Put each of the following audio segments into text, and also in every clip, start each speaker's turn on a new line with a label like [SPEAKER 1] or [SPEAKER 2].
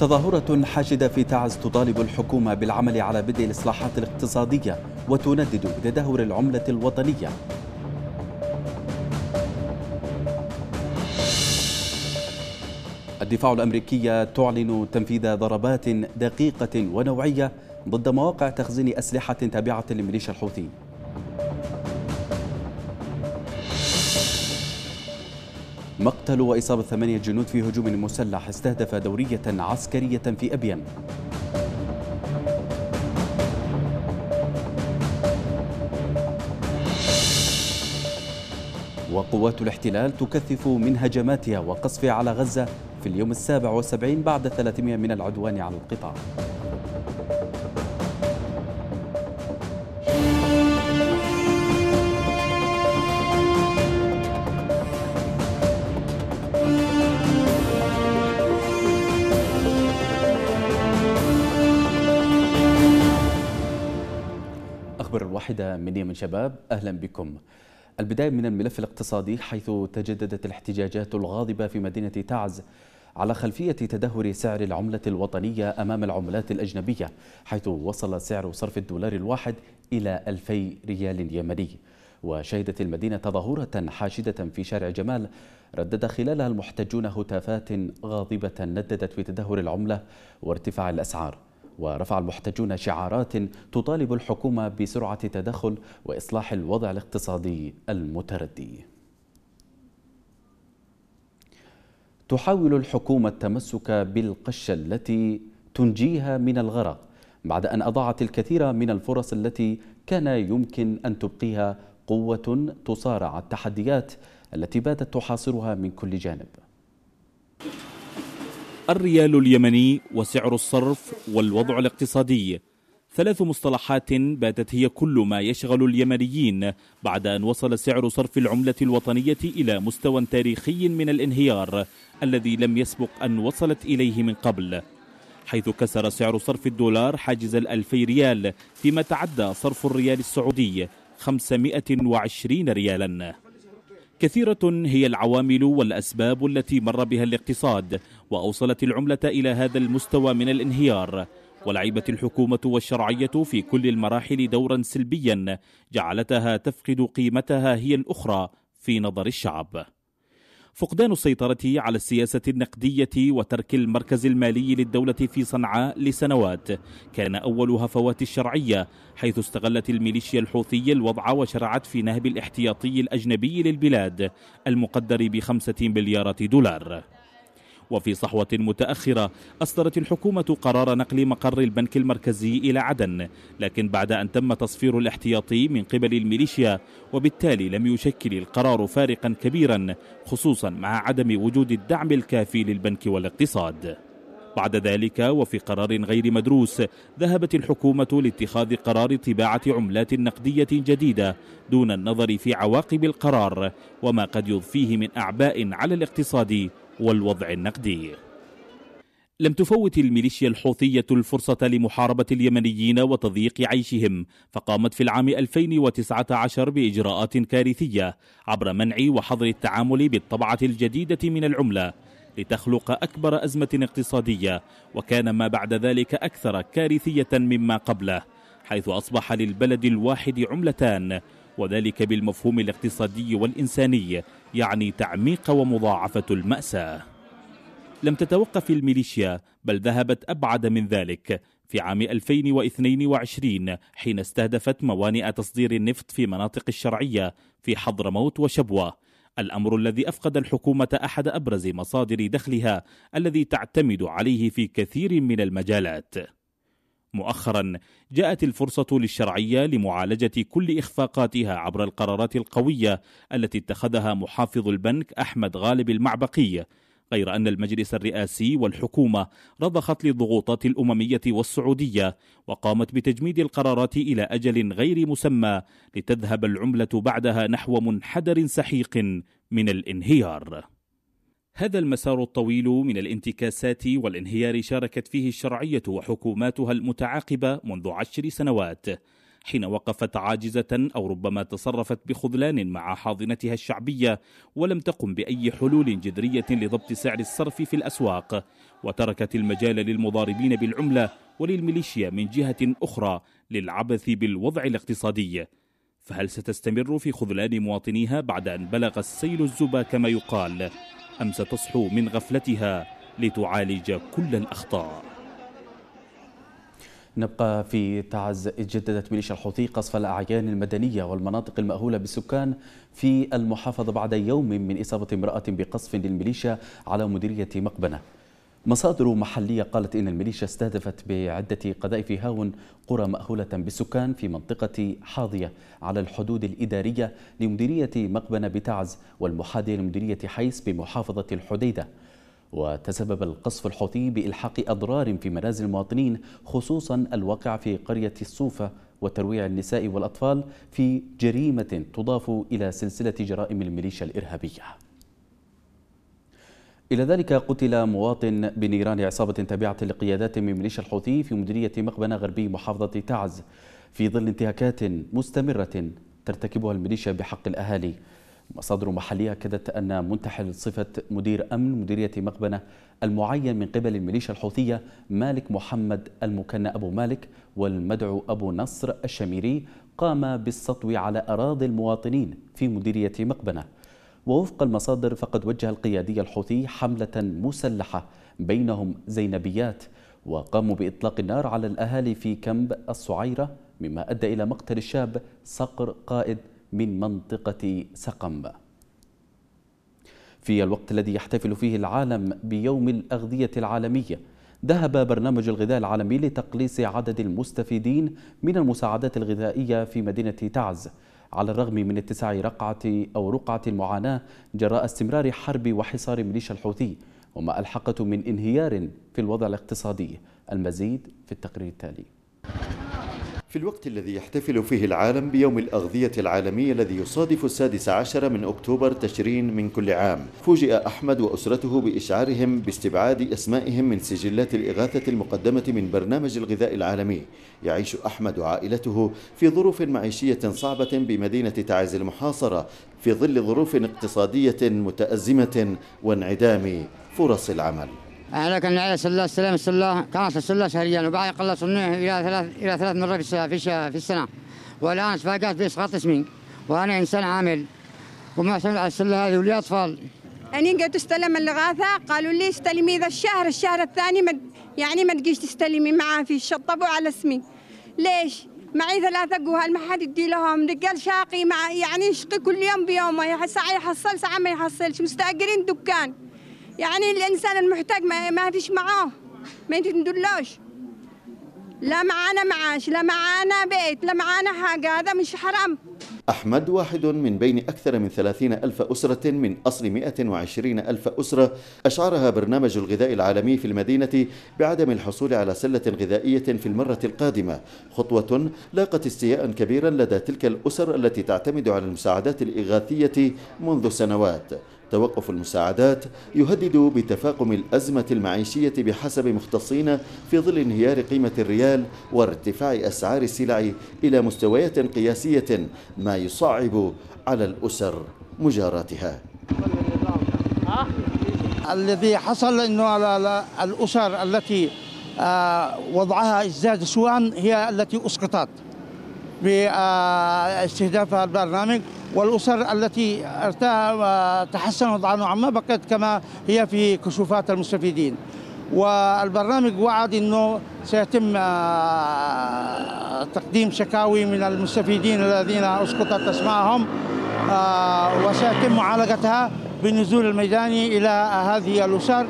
[SPEAKER 1] تظاهرة حاشدة في تعز تطالب الحكومة بالعمل على بدء الإصلاحات الاقتصادية وتندد بتدهور العملة الوطنية الدفاع الأمريكية تعلن تنفيذ ضربات دقيقة ونوعية ضد مواقع تخزين أسلحة تابعة لميليشيا الحوثي مقتل وإصابة ثمانية جنود في هجوم مسلح استهدف دورية عسكرية في أبين وقوات الاحتلال تكثف من هجماتها وقصفها على غزة في اليوم السابع والسبعين بعد 300 من العدوان على القطاع واحدة من يمن شباب أهلا بكم البداية من الملف الاقتصادي حيث تجددت الاحتجاجات الغاضبة في مدينة تعز على خلفية تدهور سعر العملة الوطنية أمام العملات الأجنبية حيث وصل سعر صرف الدولار الواحد إلى 2000 ريال يمني وشهدت المدينة تظاهرة حاشدة في شارع جمال ردد خلالها المحتجون هتافات غاضبة نددت في تدهور العملة وارتفاع الأسعار ورفع المحتجون شعارات تطالب الحكومة بسرعة تدخل وإصلاح الوضع الاقتصادي المتردي تحاول الحكومة التمسك بالقشة التي تنجيها من الغرق بعد أن أضاعت الكثير من الفرص التي كان يمكن أن تبقيها قوة تصارع التحديات التي باتت تحاصرها من كل جانب
[SPEAKER 2] الريال اليمني وسعر الصرف والوضع الاقتصادي ثلاث مصطلحات باتت هي كل ما يشغل اليمنيين بعد أن وصل سعر صرف العملة الوطنية إلى مستوى تاريخي من الانهيار الذي لم يسبق أن وصلت إليه من قبل حيث كسر سعر صرف الدولار حاجز الألفي ريال فيما تعدى صرف الريال السعودي 520 ريالاً كثيرة هي العوامل والأسباب التي مر بها الاقتصاد وأوصلت العملة إلى هذا المستوى من الانهيار ولعبت الحكومة والشرعية في كل المراحل دورا سلبيا جعلتها تفقد قيمتها هي الأخرى في نظر الشعب فقدان السيطرة على السياسة النقدية وترك المركز المالي للدولة في صنعاء لسنوات كان أول هفوات الشرعية حيث استغلت الميليشيا الحوثية الوضع وشرعت في نهب الاحتياطي الأجنبي للبلاد المقدر بخمسة مليارات دولار وفي صحوة متأخرة أصدرت الحكومة قرار نقل مقر البنك المركزي إلى عدن لكن بعد أن تم تصفير الاحتياطي من قبل الميليشيا وبالتالي لم يشكل القرار فارقا كبيرا خصوصا مع عدم وجود الدعم الكافي للبنك والاقتصاد بعد ذلك وفي قرار غير مدروس ذهبت الحكومة لاتخاذ قرار طباعة عملات نقدية جديدة دون النظر في عواقب القرار وما قد يضفيه من أعباء على الاقتصاد والوضع النقدي لم تفوت الميليشيا الحوثية الفرصة لمحاربة اليمنيين وتضييق عيشهم فقامت في العام 2019 بإجراءات كارثية عبر منع وحظر التعامل بالطبعة الجديدة من العملة لتخلق أكبر أزمة اقتصادية وكان ما بعد ذلك أكثر كارثية مما قبله حيث أصبح للبلد الواحد عملتان وذلك بالمفهوم الاقتصادي والإنساني يعني تعميق ومضاعفة المأساة لم تتوقف الميليشيا بل ذهبت أبعد من ذلك في عام 2022 حين استهدفت موانئ تصدير النفط في مناطق الشرعية في حضرموت وشبوة الأمر الذي أفقد الحكومة أحد أبرز مصادر دخلها الذي تعتمد عليه في كثير من المجالات مؤخرا جاءت الفرصة للشرعية لمعالجة كل إخفاقاتها عبر القرارات القوية التي اتخذها محافظ البنك أحمد غالب المعبقي غير أن المجلس الرئاسي والحكومة رضخت للضغوطات الأممية والسعودية وقامت بتجميد القرارات إلى أجل غير مسمى لتذهب العملة بعدها نحو منحدر سحيق من الانهيار هذا المسار الطويل من الانتكاسات والانهيار شاركت فيه الشرعية وحكوماتها المتعاقبة منذ عشر سنوات حين وقفت عاجزة أو ربما تصرفت بخذلان مع حاضنتها الشعبية ولم تقم بأي حلول جذرية لضبط سعر الصرف في الأسواق وتركت المجال للمضاربين بالعملة وللميليشيا من جهة أخرى للعبث بالوضع الاقتصادي فهل ستستمر في خذلان مواطنيها بعد أن بلغ السيل الزبا كما يقال؟ أم ستصحو من غفلتها لتعالج كل الأخطاء
[SPEAKER 1] نبقى في تعز جددت ميليشيا الحوثي قصف الأعيان المدنية والمناطق المأهولة بالسكان في المحافظة بعد يوم من إصابة امرأة بقصف للميليشيا على مديرية مقبنة مصادر محلية قالت إن الميليشيا استهدفت بعدة قذائف هاون قرى مأهولة بالسكان في منطقة حاضية على الحدود الإدارية لمديرية مقبنة بتعز والمحاذية لمديرية حيس بمحافظة الحديدة وتسبب القصف الحوثي بإلحاق أضرار في منازل المواطنين خصوصا الواقع في قرية الصوفة وترويع النساء والأطفال في جريمة تضاف إلى سلسلة جرائم الميليشيا الإرهابية إلى ذلك قتل مواطن بنيران عصابة تابعة لقيادات من ميليشيا الحوثي في مديرية مقبنة غربي محافظة تعز في ظل انتهاكات مستمرة ترتكبها الميليشيا بحق الأهالي مصادر محلية أكدت أن منتحل صفة مدير أمن مديرية مقبنة المعين من قبل الميليشيا الحوثية مالك محمد المكنى أبو مالك والمدعو أبو نصر الشميري قام بالسطو على أراضي المواطنين في مديرية مقبنة ووفق المصادر فقد وجه القيادي الحوثي حملة مسلحة بينهم زينبيات وقاموا بإطلاق النار على الأهالي في كمب الصعيرة مما أدى إلى مقتل الشاب صقر قائد من منطقة سقم في الوقت الذي يحتفل فيه العالم بيوم الأغذية العالمية ذهب برنامج الغذاء العالمي لتقليص عدد المستفيدين من المساعدات الغذائية في مدينة تعز على الرغم من اتساع رقعة أو رقعة المعاناة جراء استمرار حرب وحصار ميليشيا الحوثي وما ألحقته من انهيار في الوضع الاقتصادي المزيد في التقرير
[SPEAKER 3] التالي في الوقت الذي يحتفل فيه العالم بيوم الأغذية العالمي الذي يصادف السادس عشر من أكتوبر تشرين من كل عام فوجئ أحمد وأسرته بإشعارهم باستبعاد أسمائهم من سجلات الإغاثة المقدمة من برنامج الغذاء العالمي يعيش أحمد وعائلته في ظروف معيشية صعبة بمدينة تعز المحاصرة في ظل ظروف اقتصادية متأزمة وانعدام فرص العمل على كان على سلة السلام السلة كانت السلة شهريا وبعد قلصوا منه إلى ثلاث إلى ثلاث مرات في في السنة والآن تفاجأت بإسقاط اسمي وأنا إنسان عامل وما حصلت على السلة هذه ولي أطفال أني قلت استلم
[SPEAKER 1] الإغاثة قالوا لي استلمي ذا الشهر الشهر الثاني مد يعني ما تجيش تستلمي معاه في شطبوا على اسمي ليش؟ معي ثلاثة قوهال ما حد يدي لهم رجال شاقي مع يعني يشقي كل يوم بيومه ساعة يحصل ساعة ما يحصلش مستأجرين دكان يعني الإنسان المحتاج ما, ما فيش معاه ما ندلوش لا معانا معاش لا معانا بيت لا معانا حاجة هذا مش حرام
[SPEAKER 3] أحمد واحد من بين أكثر من ثلاثين ألف أسرة من أصل وعشرين ألف أسرة أشعرها برنامج الغذاء العالمي في المدينة بعدم الحصول على سلة غذائية في المرة القادمة خطوة لاقت استياء كبيرا لدى تلك الأسر التي تعتمد على المساعدات الإغاثية منذ سنوات توقف المساعدات يهدد بتفاقم الأزمة المعيشية بحسب مختصين في ظل انهيار قيمة الريال وارتفاع أسعار السلع إلى مستويات قياسية ما يصعب على الأسر مجاراتها
[SPEAKER 2] الذي حصل أنه على الأسر التي آه، وضعها ازداد سوءا هي التي أسقطت باستهداف البرنامج والأسر التي وتحسن وضعها نوعا ما بقيت كما هي في كشوفات المستفيدين والبرنامج وعد أنه سيتم آه، تقديم شكاوي من المستفيدين الذين أسقطت أسماءهم آه، وسيتم معالجتها بالنزول الميداني إلى هذه الأسر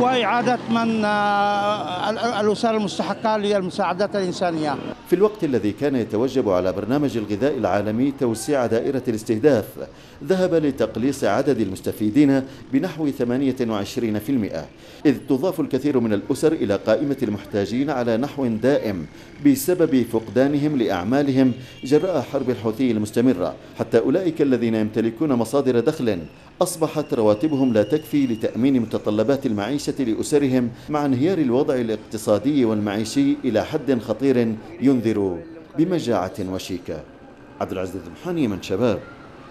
[SPEAKER 2] وإعادة من آه، الأسر المستحقة للمساعدات الإنسانية
[SPEAKER 3] في الوقت الذي كان يتوجب على برنامج الغذاء العالمي توسيع دائرة الاستهداف ذهب لتقليص عدد المستفيدين بنحو 28% إذ تضاف الكثير من الأسر إلى قائمة المحتاجين على نحو دائم بسبب فقدانهم لأعمالهم جراء حرب الحوثي المستمرة حتى أولئك الذين يمتلكون مصادر دخل أصبحت رواتبهم لا تكفي لتأمين متطلبات المعيشة المعيشة لأسرهم مع انهيار الوضع الاقتصادي والمعيشي إلى حد خطير ينذر بمجاعة وشيكة عبد العزيز المحاني من شباب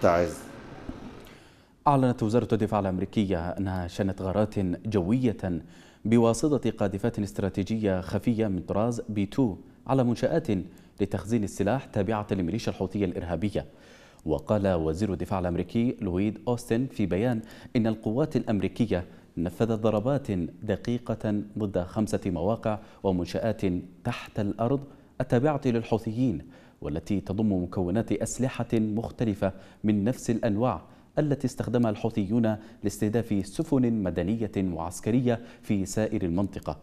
[SPEAKER 3] تعز
[SPEAKER 1] أعلنت وزارة الدفاع الأمريكية أنها شنت غارات جوية بواسطة قاذفات استراتيجية خفية من طراز بي 2 على منشآت لتخزين السلاح تابعة لميليشيا الحوثية الإرهابية وقال وزير الدفاع الأمريكي لويد أوستن في بيان إن القوات الأمريكية نفذت ضربات دقيقة ضد خمسة مواقع ومنشآت تحت الأرض التابعة للحوثيين والتي تضم مكونات أسلحة مختلفة من نفس الأنواع التي استخدمها الحوثيون لاستهداف سفن مدنية وعسكرية في سائر المنطقة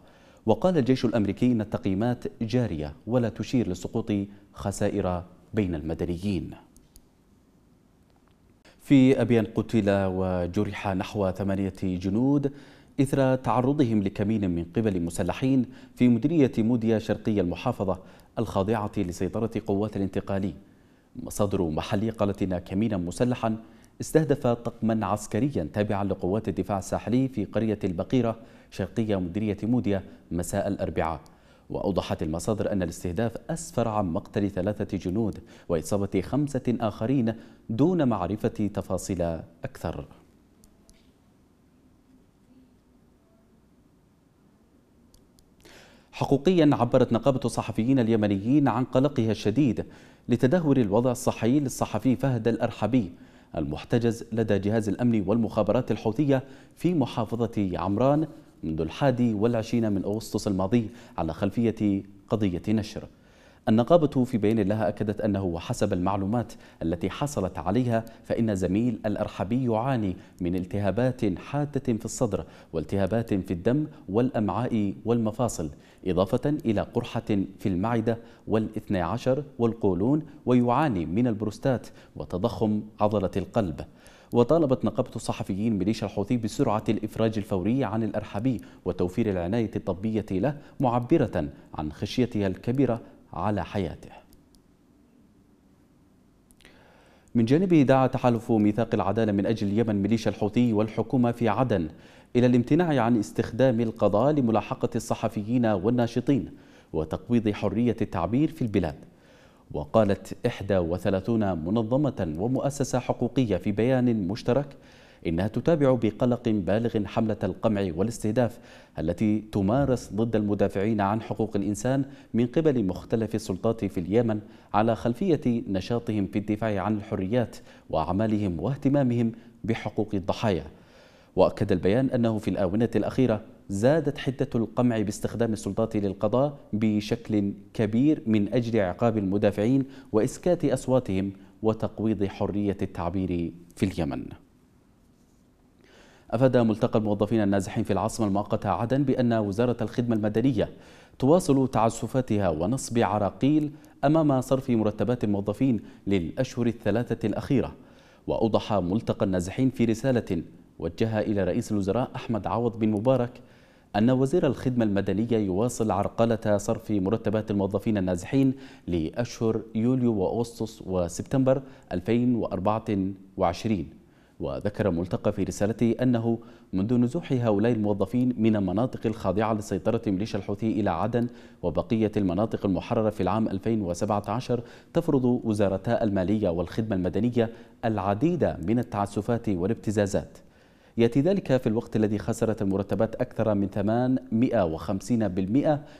[SPEAKER 1] وقال الجيش الأمريكي أن التقييمات جارية ولا تشير لسقوط خسائر بين المدنيين في أبيان قتل وجرح نحو ثمانية جنود إثر تعرضهم لكمين من قبل مسلحين في مديرية موديا شرقي المحافظة الخاضعة لسيطرة قوات الانتقالي مصادر محلية قالت إن كمينا مسلحا استهدف طقما عسكريا تابعا لقوات الدفاع الساحلي في قرية البقيرة شرقية مديرية موديا مساء الأربعاء وأوضحت المصادر أن الاستهداف أسفر عن مقتل ثلاثة جنود وإصابة خمسة آخرين دون معرفة تفاصيل أكثر حقوقيا عبرت نقابة الصحفيين اليمنيين عن قلقها الشديد لتدهور الوضع الصحي للصحفي فهد الأرحبي المحتجز لدى جهاز الأمن والمخابرات الحوثية في محافظة عمران منذ الحادي والعشرين من أغسطس الماضي على خلفية قضية نشر النقابة في بيان لها أكدت أنه وحسب المعلومات التي حصلت عليها فإن زميل الأرحبي يعاني من التهابات حادة في الصدر والتهابات في الدم والأمعاء والمفاصل إضافة إلى قرحة في المعدة والاثنى عشر والقولون ويعاني من البروستات وتضخم عضلة القلب وطالبت نقابة الصحفيين ميليشيا الحوثي بسرعة الإفراج الفوري عن الأرحبي وتوفير العناية الطبية له معبرة عن خشيتها الكبيرة على حياته من جانبه دعا تحالف ميثاق العدالة من أجل اليمن ميليشيا الحوثي والحكومة في عدن إلى الامتناع عن استخدام القضاء لملاحقة الصحفيين والناشطين وتقويض حرية التعبير في البلاد وقالت 31 منظمة ومؤسسة حقوقية في بيان مشترك إنها تتابع بقلق بالغ حملة القمع والاستهداف التي تمارس ضد المدافعين عن حقوق الإنسان من قبل مختلف السلطات في اليمن على خلفية نشاطهم في الدفاع عن الحريات وأعمالهم واهتمامهم بحقوق الضحايا وأكد البيان أنه في الآونة الأخيرة زادت حدة القمع باستخدام السلطات للقضاء بشكل كبير من أجل عقاب المدافعين وإسكات أصواتهم وتقويض حرية التعبير في اليمن أفاد ملتقى الموظفين النازحين في العاصمة المؤقتة عدن بأن وزارة الخدمة المدنية تواصل تعسفاتها ونصب عراقيل أمام صرف مرتبات الموظفين للأشهر الثلاثة الأخيرة وأوضح ملتقى النازحين في رسالة وجه إلى رئيس الوزراء أحمد عوض بن مبارك أن وزير الخدمة المدنية يواصل عرقلة صرف مرتبات الموظفين النازحين لأشهر يوليو وأغسطس وسبتمبر 2024 وذكر ملتقى في رسالته أنه منذ نزوح هؤلاء الموظفين من المناطق الخاضعة لسيطرة ميليشيا الحوثي إلى عدن وبقية المناطق المحررة في العام 2017 تفرض وزارتا المالية والخدمة المدنية العديد من التعسفات والابتزازات يأتي ذلك في الوقت الذي خسرت المرتبات أكثر من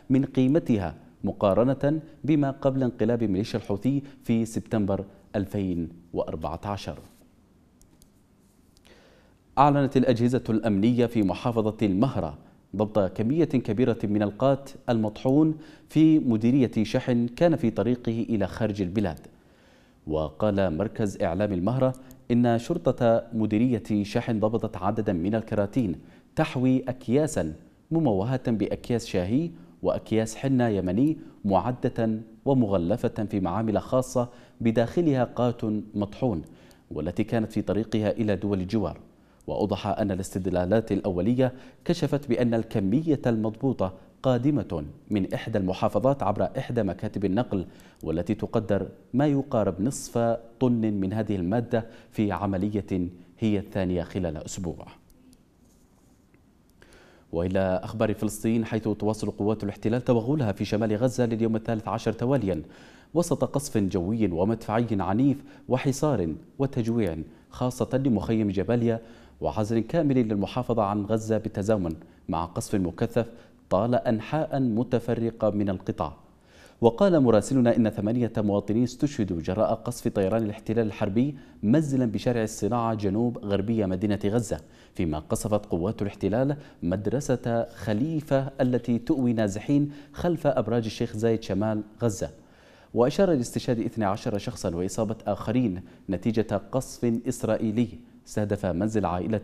[SPEAKER 1] 850% من قيمتها مقارنة بما قبل انقلاب ميليشيا الحوثي في سبتمبر 2014 أعلنت الأجهزة الأمنية في محافظة المهرة ضبط كمية كبيرة من القات المطحون في مديرية شحن كان في طريقه إلى خارج البلاد وقال مركز إعلام المهرة إن شرطة مديرية شحن ضبطت عددا من الكراتين تحوي أكياسا مموهة بأكياس شاهي وأكياس حنة يمني معدة ومغلفة في معامل خاصة بداخلها قات مطحون والتي كانت في طريقها إلى دول الجوار وأوضح أن الاستدلالات الأولية كشفت بأن الكمية المضبوطة قادمة من إحدى المحافظات عبر إحدى مكاتب النقل والتي تقدر ما يقارب نصف طن من هذه المادة في عملية هي الثانية خلال أسبوع وإلى أخبار فلسطين حيث تواصل قوات الاحتلال توغلها في شمال غزة لليوم الثالث عشر تواليا وسط قصف جوي ومدفعي عنيف وحصار وتجويع خاصة لمخيم جباليا وعزل كامل للمحافظة عن غزة بالتزامن مع قصف مكثف طال أنحاء متفرقة من القطاع وقال مراسلنا إن ثمانية مواطنين استشهدوا جراء قصف طيران الاحتلال الحربي منزلا بشارع الصناعة جنوب غربية مدينة غزة فيما قصفت قوات الاحتلال مدرسة خليفة التي تؤوي نازحين خلف أبراج الشيخ زايد شمال غزة وأشار لاستشهاد 12 شخصا وإصابة آخرين نتيجة قصف إسرائيلي استهدف منزل عائلة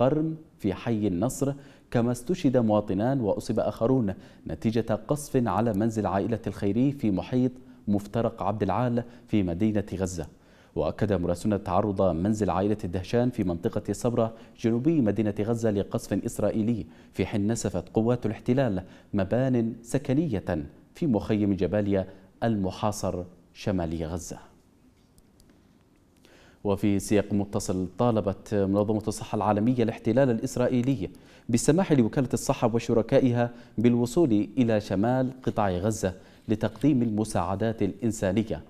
[SPEAKER 1] القرم في حي النصر كما استشهد مواطنان وأصيب آخرون نتيجة قصف على منزل عائلة الخيري في محيط مفترق عبد العال في مدينة غزة وأكد مراسلنا تعرض منزل عائلة الدهشان في منطقة صبرة جنوبي مدينة غزة لقصف إسرائيلي في حين نسفت قوات الاحتلال مبان سكنية في مخيم جباليا المحاصر شمالي غزة وفي سياق متصل طالبت منظمة الصحة العالمية الاحتلال الإسرائيلي بالسماح لوكالة الصحة وشركائها بالوصول إلى شمال قطاع غزة لتقديم المساعدات الإنسانية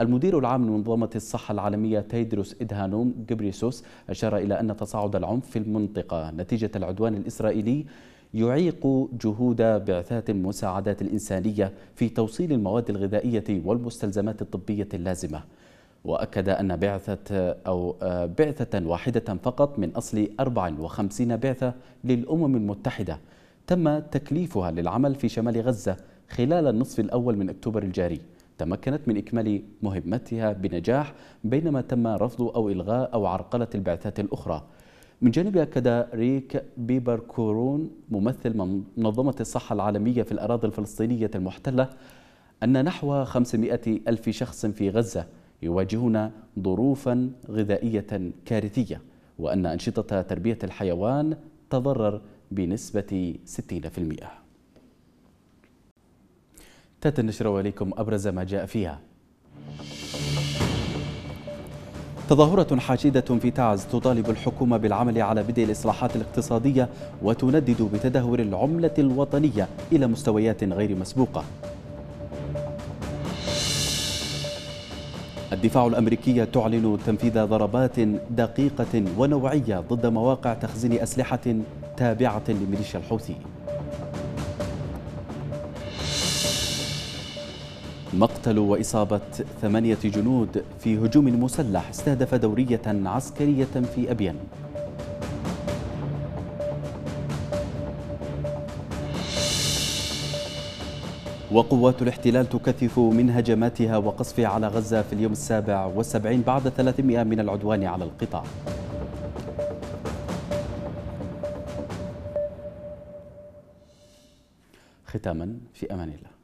[SPEAKER 1] المدير العام لمنظمة الصحة العالمية تيدروس إدهانوم جبريسوس أشار إلى أن تصاعد العنف في المنطقة نتيجة العدوان الإسرائيلي يعيق جهود بعثات المساعدات الإنسانية في توصيل المواد الغذائية والمستلزمات الطبية اللازمة وأكد أن بعثة أو آه، بعثة واحدة فقط من أصل 54 بعثة للأمم المتحدة تم تكليفها للعمل في شمال غزة خلال النصف الأول من أكتوبر الجاري تمكنت من إكمال مهمتها بنجاح بينما تم رفض أو إلغاء أو عرقلة البعثات الأخرى من جانب أكد ريك بيبر كورون ممثل منظمة الصحة العالمية في الأراضي الفلسطينية المحتلة أن نحو 500 ألف شخص في غزة يواجهون ظروفا غذائية كارثية وأن أنشطة تربية الحيوان تضرر بنسبة 60% تأتي النشرة إليكم أبرز ما جاء فيها تظاهرة حاشدة في تعز تطالب الحكومة بالعمل على بدء الإصلاحات الاقتصادية وتندد بتدهور العملة الوطنية إلى مستويات غير مسبوقة الدفاع الأمريكية تعلن تنفيذ ضربات دقيقة ونوعية ضد مواقع تخزين أسلحة تابعة لميليشيا الحوثي مقتل وإصابة ثمانية جنود في هجوم مسلح استهدف دورية عسكرية في أبين وقوات الاحتلال تكثف من هجماتها وقصفها على غزة في اليوم السابع والسبعين بعد 300 من العدوان على القطاع ختاما في أمان الله